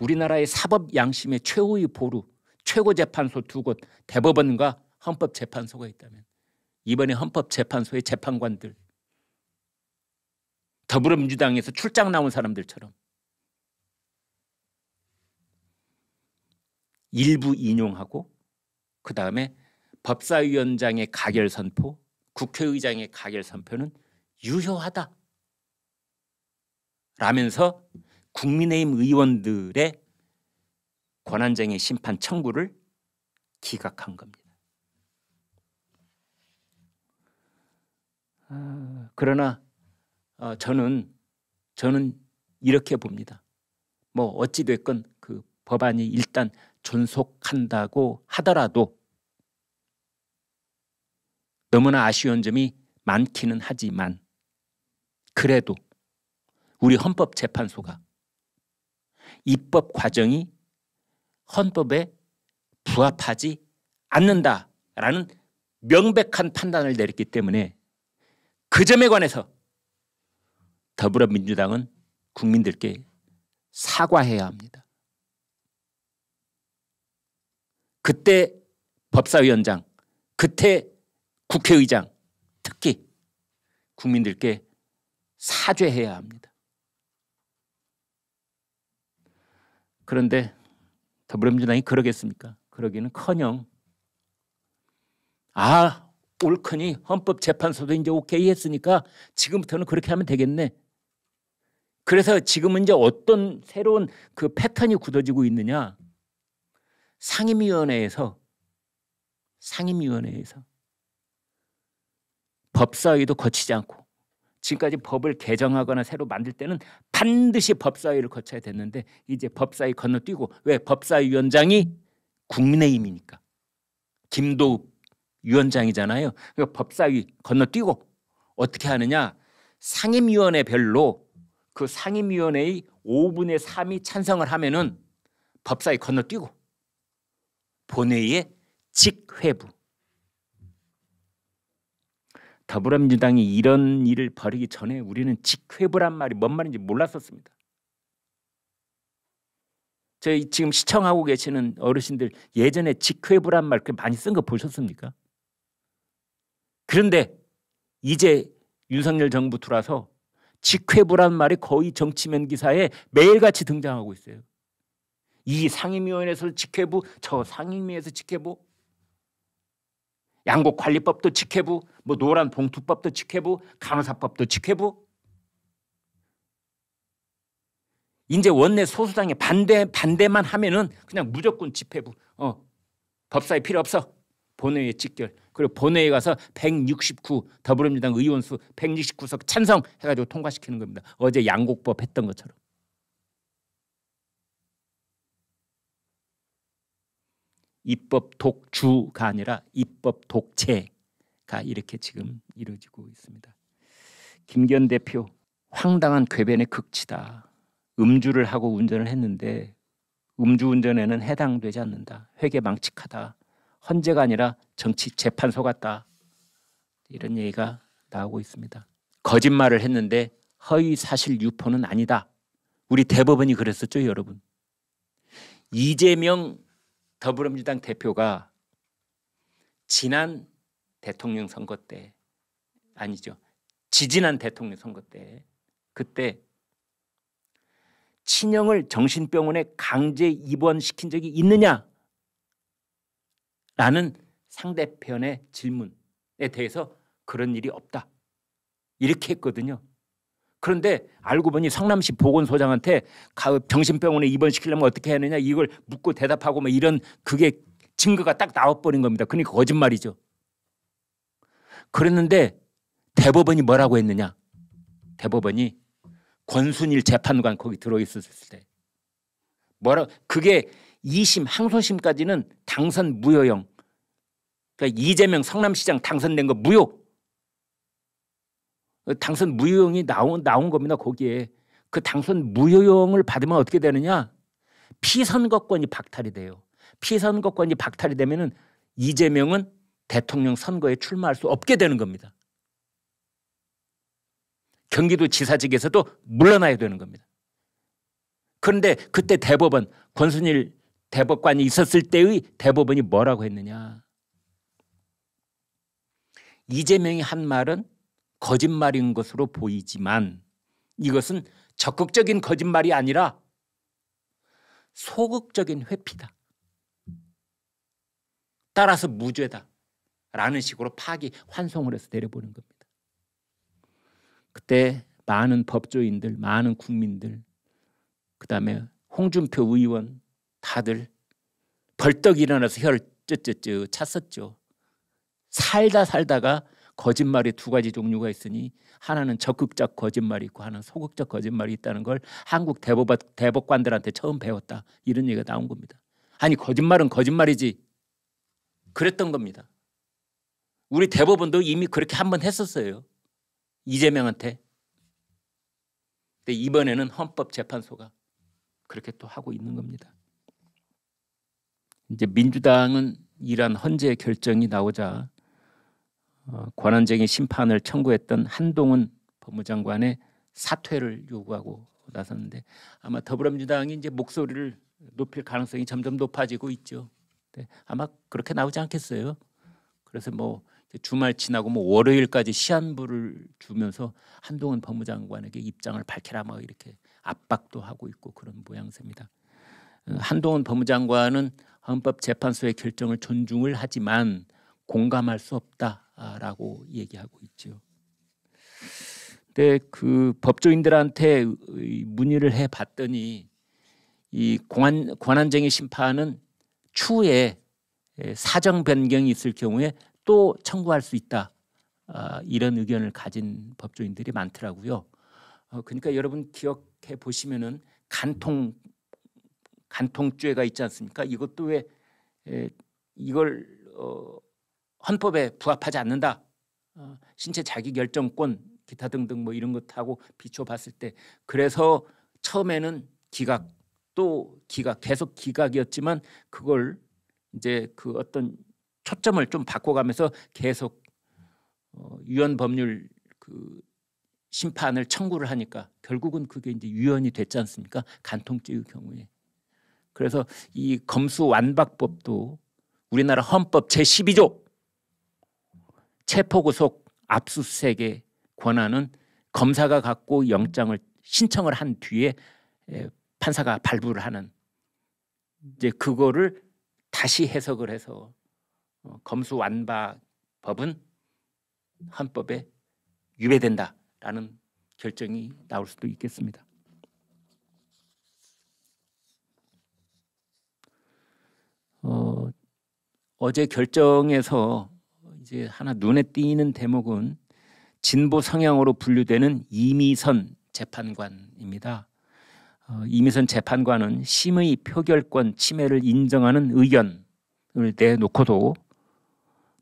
우리나라의 사법 양심의 최후의 보루 최고재판소 두 곳 대법원과 헌법재판소가 있다면 이번에 헌법재판소의 재판관들 더불어민주당에서 출장 나온 사람들처럼 일부 인용하고 그 다음에 법사위원장의 가결 선포 국회의장의 가결 선포는 유효하다 라면서 국민의힘 의원들의 권한쟁의 심판 청구를 기각한 겁니다. 아, 그러나 어, 저는 저는 이렇게 봅니다. 뭐 어찌 됐건 그 법안이 일단 존속한다고 하더라도 너무나 아쉬운 점이 많기는 하지만 그래도 우리 헌법재판소가 입법 과정이 헌법에 부합하지 않는다라는 명백한 판단을 내렸기 때문에 그 점에 관해서 더불어민주당은 국민들께 사과해야 합니다. 그때 법사위원장, 그때 국회의장, 특히 국민들께 사죄해야 합니다. 그런데 더불어민주당이 그러겠습니까? 그러기는 커녕 아 옳거니 헌법재판소도 이제 오케이 했으니까 지금부터는 그렇게 하면 되겠네. 그래서 지금은 이제 어떤 새로운 그 패턴이 굳어지고 있느냐. 상임위원회에서 상임위원회에서 법사위도 거치지 않고 지금까지 법을 개정하거나 새로 만들 때는 반드시 법사위를 거쳐야 됐는데 이제 법사위 건너뛰고 왜 법사위원장이 국민의힘이니까 김도욱 위원장이잖아요. 그러니까 법사위 건너뛰고 어떻게 하느냐 상임위원회별로 그 상임위원회의 5분의 3이 찬성을 하면은 법사위 건너뛰고 본회의에 직회부 더불어민주당이 이런 일을 벌이기 전에 우리는 직회부란 말이 뭔 말인지 몰랐었습니다. 저희 지금 시청하고 계시는 어르신들 예전에 직회부란 말 많이 쓴 거 보셨습니까? 그런데 이제 윤석열 정부 들어와서 직회부란 말이 거의 정치면 기사에 매일같이 등장하고 있어요. 이 상임위원회에서 직회부, 저 상임위에서 직회부, 양곡관리법도 직회부, 뭐 노란 봉투법도 직회부, 간호사법도 직회부. 이제 원내 소수당에 반대 반대만 하면은 그냥 무조건 집회부. 어. 법사위 필요 없어. 본회의에 직결. 그리고 본회의에 가서 169 더불어민주당 의원수 169석 찬성 해가지고 통과시키는 겁니다. 어제 양곡법 했던 것처럼. 입법 독주가 아니라 입법 독재가 이렇게 지금 이루어지고 있습니다. 김기 대표 황당한 궤변의 극치다. 음주를 하고 운전을 했는데 음주운전에는 해당되지 않는다. 회계 망측하다. 헌재가 아니라 정치 재판소 같다. 이런 얘기가 나오고 있습니다. 거짓말을 했는데 허위 사실 유포는 아니다. 우리 대법원이 그랬었죠, 여러분. 이재명 더불어민주당 대표가 지난 대통령 선거 때 아니죠. 지지난 대통령 선거 때 그때 친형을 정신병원에 강제 입원시킨 적이 있느냐? 라는 상대편의 질문에 대해서 그런 일이 없다. 이렇게 했거든요. 그런데 알고 보니 성남시 보건소장한테 병신병원에 입원시키려면 어떻게 해야 하느냐 이걸 묻고 대답하고 뭐 이런 그게 증거가 딱 나와버린 겁니다. 그러니까 거짓말이죠. 그랬는데 대법원이 뭐라고 했느냐. 대법원이 권순일 재판관 거기 들어있었을 때 뭐라 그게 2심 항소심까지는 당선 무효형 그러니까 이재명 성남시장 당선된 거 무효 당선 무효형이 나온 나온 겁니다. 거기에 그 당선 무효형을 받으면 어떻게 되느냐? 피선거권이 박탈이 돼요. 피선거권이 박탈이 되면은 이재명은 대통령 선거에 출마할 수 없게 되는 겁니다. 경기도 지사직에서도 물러나야 되는 겁니다. 그런데 그때 대법원 권순일 대법관이 있었을 때의 대법원이 뭐라고 했느냐? 이재명이 한 말은 거짓말인 것으로 보이지만 이것은 적극적인 거짓말이 아니라 소극적인 회피다. 따라서 무죄다. 라는 식으로 파기 환송을 해서 내려보는 겁니다. 그때 많은 법조인들, 많은 국민들, 그 다음에 홍준표 의원 다들 벌떡 일어나서 혀를 쯧쯧쯧 찼었죠. 살다 살다가 거짓말이두 가지 종류가 있으니 하나는 적극적 거짓말이 있고 하나는 소극적 거짓말이 있다는 걸 한국 대법, 대법관들한테 처음 배웠다. 이런 얘기가 나온 겁니다. 아니 거짓말은 거짓말이지. 그랬던 겁니다. 우리 대법원도 이미 그렇게 한 번 했었어요. 이재명한테. 근데 이번에는 헌법재판소가 그렇게 또 하고 있는 겁니다. 이제 민주당은 이러한 헌재 의 결정이 나오자 어, 권한쟁의 심판을 청구했던 한동훈 법무장관의 사퇴를 요구하고 나섰는데 아마 더불어민주당이 이제 목소리를 높일 가능성이 점점 높아지고 있죠. 네, 아마 그렇게 나오지 않겠어요. 그래서 뭐 주말 지나고 뭐 월요일까지 시한부를 주면서 한동훈 법무장관에게 입장을 밝히라 막 뭐 이렇게 압박도 하고 있고 그런 모양새입니다. 어, 한동훈 법무장관은 헌법재판소의 결정을 존중을 하지만 공감할 수 없다 라고 얘기하고 있죠. 근데 그 법조인들한테 문의를 해 봤더니 이 공안 권한쟁의 심판은 추후에 사정 변경이 있을 경우에 또 청구할 수 있다. 아, 이런 의견을 가진 법조인들이 많더라고요. 어, 그러니까 여러분 기억해 보시면은 간통 간통죄가 있지 않습니까? 이것도 왜 에, 이걸 어, 헌법에 부합하지 않는다. 어, 신체 자기결정권 기타 등등 뭐 이런 것하고 비춰봤을 때 그래서 처음에는 기각 또 기각 계속 기각이었지만 그걸 이제 그 어떤 초점을 좀 바꿔가면서 계속 어, 유연 법률 그 심판을 청구를 하니까 결국은 그게 이제 유연이 됐지 않습니까? 간통죄의 경우에. 그래서 이 검수 완박법도 우리나라 헌법 제12조 체포구속 압수수색의 권한은 검사가 갖고 영장을 신청을 한 뒤에 판사가 발부를 하는 이제 그거를 다시 해석을 해서 어, 검수완박법은 헌법에 위배된다라는 결정이 나올 수도 있겠습니다. 어, 어제 결정에서 이제 하나 눈에 띄는 대목은 진보 성향으로 분류되는 이미선 재판관입니다. 어, 이미선 재판관은 심의 표결권 침해를 인정하는 의견을 내놓고도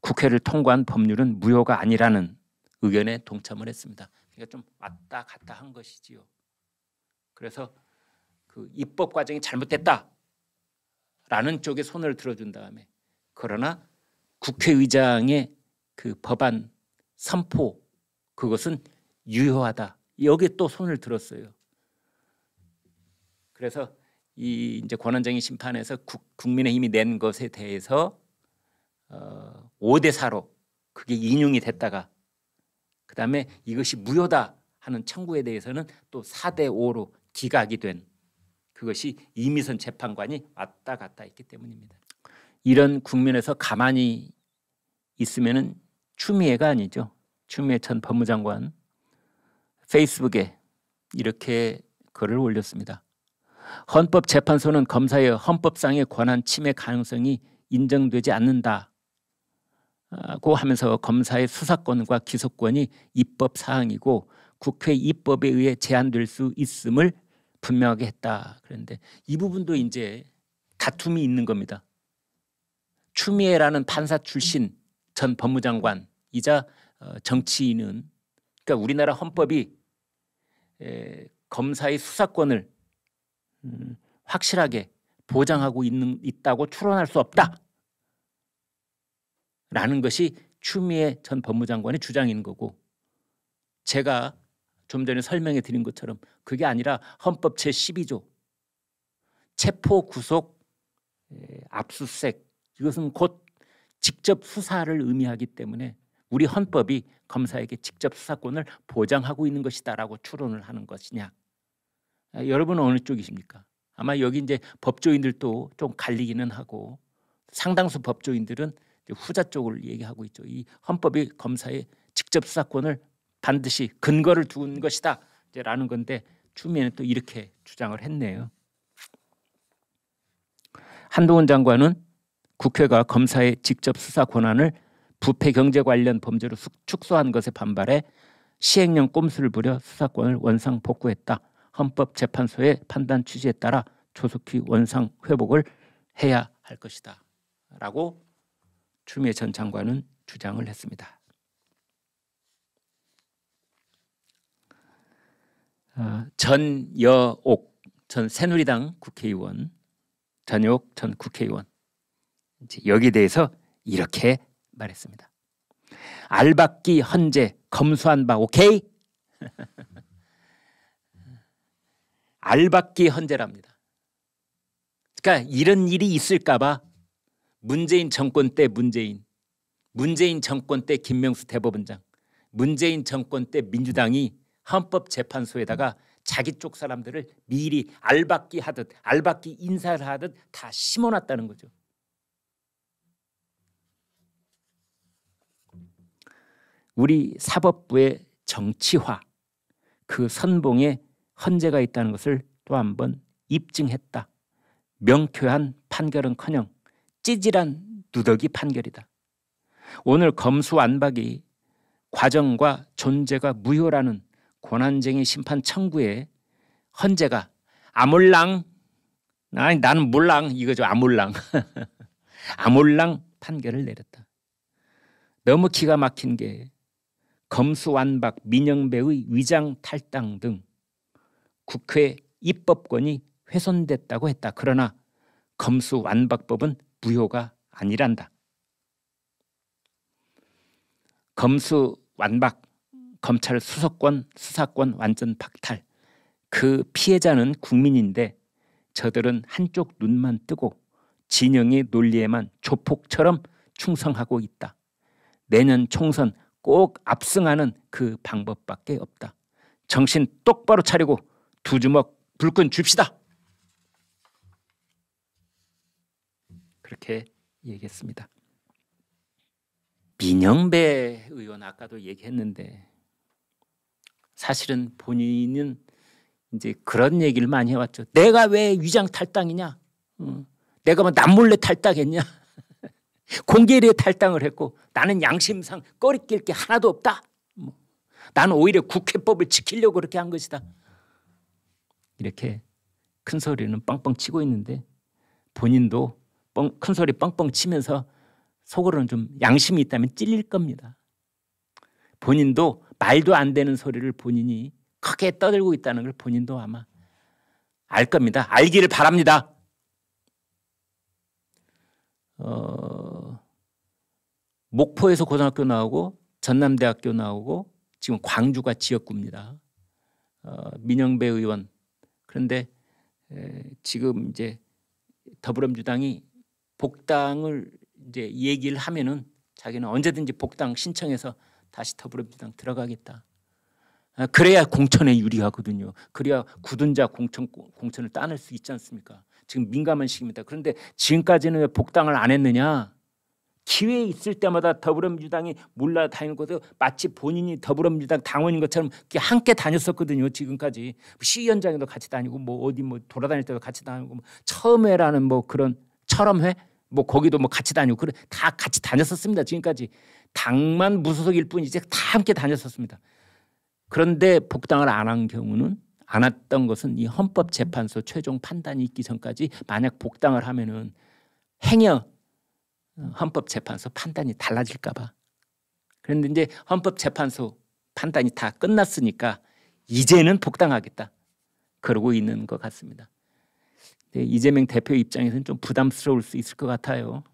국회를 통과한 법률은 무효가 아니라는 의견에 동참을 했습니다. 그러니까 좀 왔다 갔다 한 것이지요. 그래서 그 입법 과정이 잘못됐다라는 쪽에 손을 들어준 다음에 그러나 국회의장의 그 법안 선포 그것은 유효하다. 여기에 또 손을 들었어요. 그래서 이 이제 권한쟁의 심판에서 국, 국민의힘이 낸 것에 대해서 어, 5대 4로 그게 인용이 됐다가 그 다음에 이것이 무효다 하는 청구에 대해서는 또 4대 5로 기각이 된 그것이 이미선 재판관이 왔다 갔다 했기 때문입니다. 이런 국면에서 가만히 있으면은 추미애가 아니죠. 추미애 전 법무장관 페이스북에 이렇게 글을 올렸습니다. 헌법재판소는 검사의 헌법상의 권한 침해 가능성이 인정되지 않는다. 고 하면서 검사의 수사권과 기소권이 입법 사항이고 국회 입법에 의해 제한될 수 있음을 분명하게 했다. 그런데 이 부분도 이제 다툼이 있는 겁니다. 추미애라는 판사 출신 전 법무장관이자 어, 정치인은 그러니까 우리나라 헌법이 검사의 수사권을 음, 확실하게 보장하고 있는 있다고 추론할 수 없다라는 것이 추미애 전 법무장관의 주장인 거고 제가 좀 전에 설명해 드린 것처럼 그게 아니라 헌법 제 12조 체포 구속 압수수색 이것은 곧 직접 수사를 의미하기 때문에 우리 헌법이 검사에게 직접 수사권을 보장하고 있는 것이다라고 추론을 하는 것이냐. 아, 여러분은 어느 쪽이십니까? 아마 여기 이제 법조인들도 좀 갈리기는 하고 상당수 법조인들은 후자 쪽을 얘기하고 있죠. 이 헌법이 검사의 직접 수사권을 반드시 근거를 두는 것이다. 라는 건데 추미애는 또 이렇게 주장을 했네요. 한동훈 장관은 국회가 검사의 직접 수사 권한을 부패 경제 관련 범죄로 축소한 것에 반발해 시행령 꼼수를 부려 수사권을 원상 복구했다. 헌법재판소의 판단 취지에 따라 조속히 원상 회복을 해야 할 것이다. 라고 추미애 전 장관은 주장을 했습니다. 어, 전여옥 전 새누리당 국회의원, 전여옥 전 국회의원 여기에 대해서 이렇게 말했습니다. 알박기 헌재 검수한 바 오케이? 알박기 헌재랍니다. 그러니까 이런 일이 있을까봐 문재인 정권 때 문재인, 문재인 정권 때 김명수 대법원장, 문재인 정권 때 민주당이 헌법재판소에다가 자기 쪽 사람들을 미리 알박기 하듯 알박기 인사를 하듯 다 심어놨다는 거죠. 우리 사법부의 정치화 그 선봉에 헌재가 있다는 것을 또 한 번 입증했다. 명쾌한 판결은커녕 찌질한 누더기 판결이다. 오늘 검수완박이 과정과 존재가 무효라는 권한쟁의 심판 청구에 헌재가 아몰랑 아니 나는 몰랑 이거죠 아몰랑 아몰랑 판결을 내렸다. 너무 기가 막힌 게 검수완박, 민영배의 위장 탈당 등 국회 입법권이 훼손됐다고 했다. 그러나 검수완박법은 무효가 아니란다. 검수완박, 검찰 수사권, 수사권 완전 박탈. 그 피해자는 국민인데 저들은 한쪽 눈만 뜨고 진영의 논리에만 조폭처럼 충성하고 있다. 내년 총선 꼭 압승하는 그 방법밖에 없다. 정신 똑바로 차리고 두 주먹 불끈 줍시다. 그렇게 얘기했습니다. 민영배 의원 아까도 얘기했는데 사실은 본인은 이제 그런 얘기를 많이 해왔죠. 내가 왜 위장 탈당이냐? 응. 내가 뭐 남몰래 탈당했냐? 공개례 탈당을 했고 나는 양심상 꺼리낄 게 하나도 없다. 뭐, 나는 오히려 국회법을 지키려고 그렇게 한 것이다. 이렇게 큰 소리는 뻥뻥 치고 있는데 본인도 뻥, 큰 소리 뻥뻥 치면서 속으로는 좀 양심이 있다면 찔릴 겁니다. 본인도 말도 안 되는 소리를 본인이 크게 떠들고 있다는 걸 본인도 아마 알 겁니다. 알기를 바랍니다. 어, 목포에서 고등학교 나오고 전남대학교 나오고 지금 광주가 지역구입니다. 어, 민영배 의원 그런데 에, 지금 이제 더불어민주당이 복당을 이제 얘기를 하면은 자기는 언제든지 복당 신청해서 다시 더불어민주당 들어가겠다. 아, 그래야 공천에 유리하거든요. 그래야 굳은 자 공천 공천을 따낼 수 있지 않습니까? 지금 민감한 시기입니다. 그런데 지금까지는 왜 복당을 안 했느냐? 기회 있을 때마다 더불어민주당이 몰라 다니는 것도 마치 본인이 더불어민주당 당원인 것처럼 함께 다녔었거든요. 지금까지 뭐 시위원장에도 같이 다니고 뭐 어디 뭐 돌아다닐 때도 같이 다니고 뭐 처음회라는 뭐 그런 처럼회 뭐 거기도 뭐 같이 다니고 그래 다 같이 다녔었습니다. 지금까지 당만 무소속일 뿐이지 다 함께 다녔었습니다. 그런데 복당을 안 한 경우는 안 왔던 것은 이 헌법재판소 최종 판단이 있기 전까지 만약 복당을 하면은 행여 헌법재판소 판단이 달라질까봐. 그런데 이제 헌법재판소 판단이 다 끝났으니까 이제는 복당하겠다. 그러고 있는 것 같습니다. 이재명 대표 입장에서는 좀 부담스러울 수 있을 것 같아요.